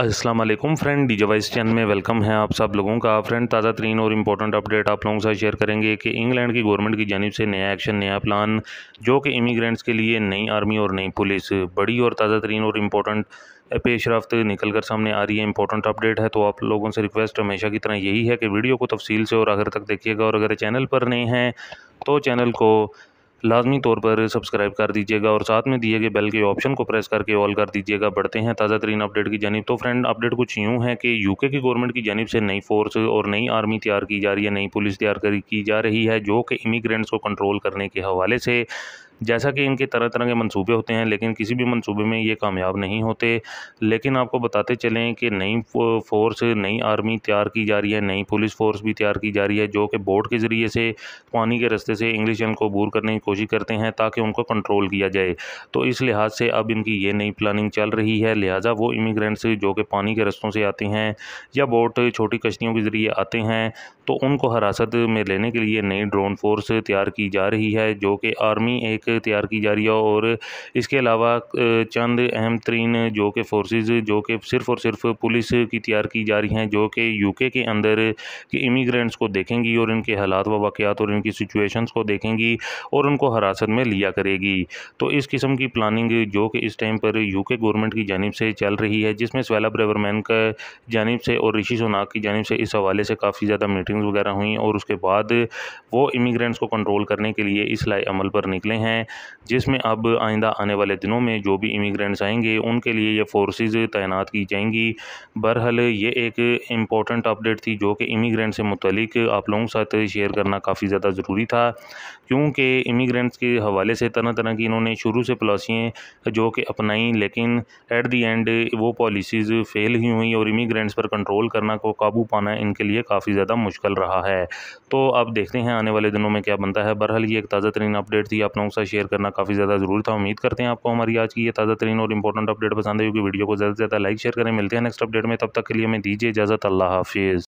Aslam friend डी जवाइस channel में वेलकम है आप सब लोगों का फ्रेंड ताज़ा तरीन और इम्पोर्टेंट अपडेट आप लोगों के साथ शेयर करेंगे कि इंग्लैंड की गवर्नमेंट की जानब से नया एक्शन नया प्लान जो कि इमिग्रेंट्स के लिए नई आर्मी और नई पुलिस बड़ी और ताज़ा तरीन और इम्पोर्टेंट पेश रफ्त निकल कर सामने आ रही है इंपॉर्टेंट अपडेट है तो आप लोगों से रिक्वेस्ट हमेशा की तरह यही है कि वीडियो को तफसील से और आखिर तक देखिएगा और अगर चैनल पर नहीं हैं तो चैनल को लाजमी तौर पर सब्सक्राइब कर दीजिएगा और साथ में दिए गए बेल के ऑप्शन को प्रेस करके ऑल कर दीजिएगा बढ़ते हैं ताज़ा तरीन अपडेट की जानब तो फ्रेंड अपडेट कुछ यूँ है कि यूके की गवर्नमेंट की जानब से नई फोर्स और नई आर्मी तैयार की जा रही है नई पुलिस तैयार की जा रही है जो कि इमिग्रेंट्स को कंट्रोल करने के हवाले से जैसा कि इनके तरह तरह के मंसूबे होते हैं लेकिन किसी भी मंसूबे में ये कामयाब नहीं होते लेकिन आपको बताते चलें कि नई फोर्स नई आर्मी तैयार की जा रही है नई पुलिस फोर्स भी तैयार की जा रही है जो कि बोर्ड के ज़रिए से पानी के रस्ते से इंग्लिश को बूर करने की कोशिश करते हैं ताकि उनको कंट्रोल किया जाए तो इस लिहाज से अब इनकी ये नई प्लानिंग चल रही है लिहाजा वो इमिग्रेंट्स जो कि पानी के रस्तों से आते हैं या बोट छोटी कश्तियों के ज़रिए आते हैं तो उनको हिरासत में लेने के लिए नई ड्रोन फोर्स तैयार की जा रही है जो कि आर्मी एक तैयार की जा रही है और इसके अलावा चंद अहम तरीन जो कि फ़ोर्स जो कि सिर्फ़ और सिर्फ पुलिस की तैयार की जा रही हैं जो कि यूके के अंदर के इमीग्रेंट्स को देखेंगी और इनके हालात व वाक़ात और इनकी सिचुएशंस को देखेंगी और उनको हरासत में लिया करेगी तो इस किस्म की प्लानिंग जो कि इस टाइम पर के गवर्नमेंट की जानब से चल रही है जिसमें सवेला ब्रेवरमैन का जानब से और ऋषि सोनाक की जानब से इस हवाले से काफ़ी ज़्यादा मीटिंग्स वगैरह हुई और उसके बाद वो इमीग्रेंट्स को कंट्रोल करने के लिए इस लाए अमल पर निकले हैं हैं जिसमें अब आइंदा आने वाले दिनों में जो भी इमिग्रेंट्स आएंगे उनके लिए ये फोर्सेस तैनात की जाएंगी बहरहाल ये एक इम्पॉर्टेंट अपडेट थी जो कि इमिग्रेंट से मुतलिक आप लोगों के साथ शेयर करना काफ़ी ज़्यादा ज़रूरी था क्योंकि इमिग्रेंट्स के हवाले से तरह तरह की इन्होंने शुरू से पॉलिसियाँ जो कि अपनाई लेकिन एट दी एंड वो पॉलिसीज़ फेल ही हुई और इमिग्रेंट्स पर कंट्रोल करना को काबू पाना इनके लिए काफ़ी ज़्यादा मुश्किल रहा है तो अब देखते हैं आने वाले दिनों में क्या बनता है बहरहाल ये एक ताज़ा तरीन अपडेट थी आप लोगों के साथ शेयर करना काफ़ी ज़्यादा ज़रूरी था उम्मीद करते हैं आपको हमारी आज की ये ताज़ा तरीन और इंपॉर्टेंट अपडेट पसंद है क्योंकि वीडियो को ज़्यादा से ज़्यादा लाइक शेयर करें मिलते हैं नेक्स्ट अपडेट में तब तक के लिए हमें दीजिए इजाज़त अल्लाह हाफिज़